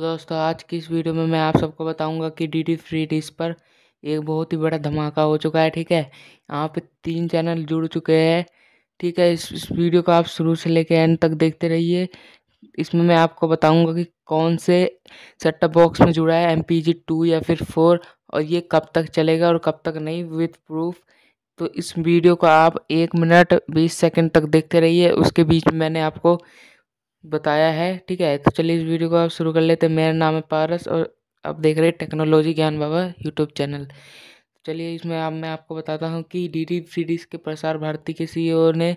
दोस्तों आज की इस वीडियो में मैं आप सबको बताऊंगा कि डी डी फ्री डिश पर एक बहुत ही बड़ा धमाका हो चुका है ठीक है यहाँ पे तीन चैनल जुड़ चुके हैं ठीक है इस, इस वीडियो को आप शुरू से लेकर एंड तक देखते रहिए इसमें मैं आपको बताऊंगा कि कौन से सेटअप बॉक्स में जुड़ा है एम पी जी टू या फिर फोर और ये कब तक चलेगा और कब तक नहीं विथ प्रूफ तो इस वीडियो को आप एक मिनट बीस सेकेंड तक देखते रहिए उसके बीच में मैंने आपको बताया है ठीक है तो चलिए इस वीडियो को आप शुरू कर लेते हैं मेरा नाम है पारस और आप देख रहे हैं टेक्नोलॉजी ज्ञान बाबा यूट्यूब चैनल चलिए इसमें अब मैं आपको बताता हूँ कि डी डी सीरीज़ के प्रसार भारती के सी e ने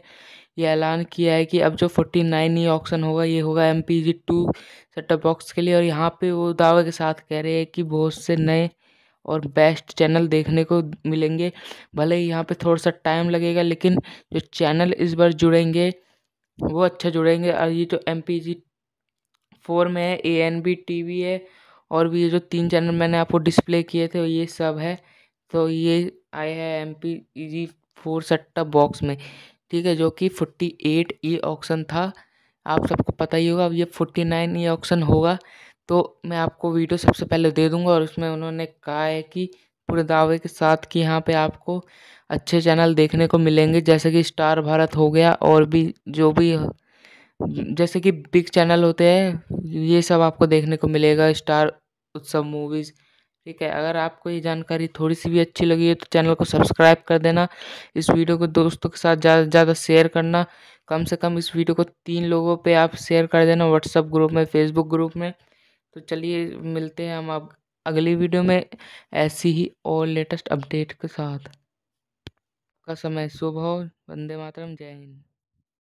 यह ऐलान किया है कि अब जो फोर्टी नाइन ई ऑप्शन होगा ये होगा M P G two setup box के लिए और यहाँ पे वो दावे के साथ कह रहे हैं कि बहुत से नए और बेस्ट चैनल देखने को मिलेंगे भले ही यहाँ पर थोड़ा सा टाइम लगेगा लेकिन जो चैनल इस बार जुड़ेंगे वो अच्छे जुड़ेंगे और ये जो एम पी जी फोर में है A N B T V है और भी ये जो तीन चैनल मैंने आपको डिस्प्ले किए थे ये सब है तो ये आए है एम पी जी फोर सट्टा बॉक्स में ठीक है जो कि फोर्टी एट ई ऑप्शन था आप सबको पता ही होगा अब ये फोर्टी नाइन ई ऑप्शन होगा तो मैं आपको वीडियो सबसे पहले दे दूंगा और उसमें उन्होंने कहा है कि पूरे दावे के साथ कि यहाँ पे आपको अच्छे चैनल देखने को मिलेंगे जैसे कि स्टार भारत हो गया और भी जो भी जैसे कि बिग चैनल होते हैं ये सब आपको देखने को मिलेगा स्टार उत्सव मूवीज़ ठीक है अगर आपको ये जानकारी थोड़ी सी भी अच्छी लगी है तो चैनल को सब्सक्राइब कर देना इस वीडियो को दोस्तों के साथ ज़्यादा से ज़्यादा शेयर करना कम से कम इस वीडियो को तीन लोगों पे आप शेयर कर देना व्हाट्सअप ग्रुप में फेसबुक ग्रुप में तो चलिए मिलते हैं हम आप अगली वीडियो में ऐसी ही और लेटेस्ट अपडेट के साथ का समय शुभ हो वंदे मातरम जय हिंद